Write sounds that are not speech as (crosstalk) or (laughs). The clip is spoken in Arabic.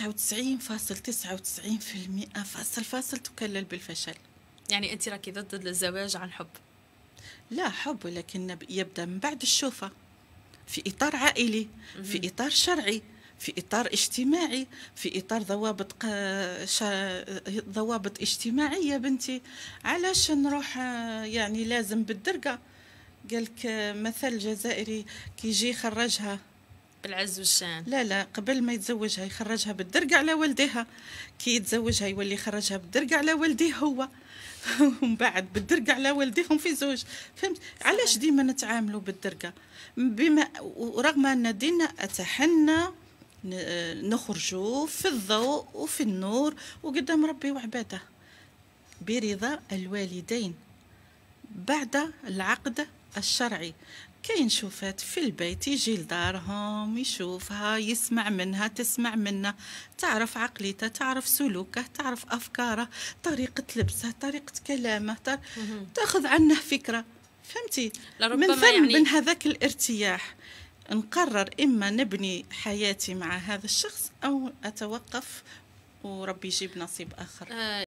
99.99% فاصل فاصل تكلل بالفشل يعني أنت راكي ضد الزواج عن حب لا حب ولكن يبدأ من بعد الشوفة في إطار عائلي في إطار شرعي في إطار اجتماعي في إطار ضوابط قا... شا... ضوابط اجتماعية بنتي علاش نروح يعني لازم بالدرقة قالك مثل جزائري كيجي يخرجها بالعز والشان لا لا قبل ما يتزوجها يخرجها بالدرق على والديها كي يتزوجها يولي يخرجها بالدرق على والديه هو (laughs) ومن بعد بالدرقة على والديهم في زوج فهمت علاش ديما نتعاملوا بالدرقة بما ورغم أن ديننا اتحنا نخرجوا في الضوء وفي النور وقدام ربي وعباده برضا الوالدين بعد العقد الشرعي كاين شوفات في البيت يجي لدارهم يشوفها يسمع منها تسمع منها تعرف عقليته تعرف سلوكه تعرف افكاره طريقه لبسه طريقه كلامه تاخذ عنه فكره فهمتي من ثم يعني... من هذاك الارتياح نقرر اما نبني حياتي مع هذا الشخص او اتوقف وربي يجيب نصيب اخر آه،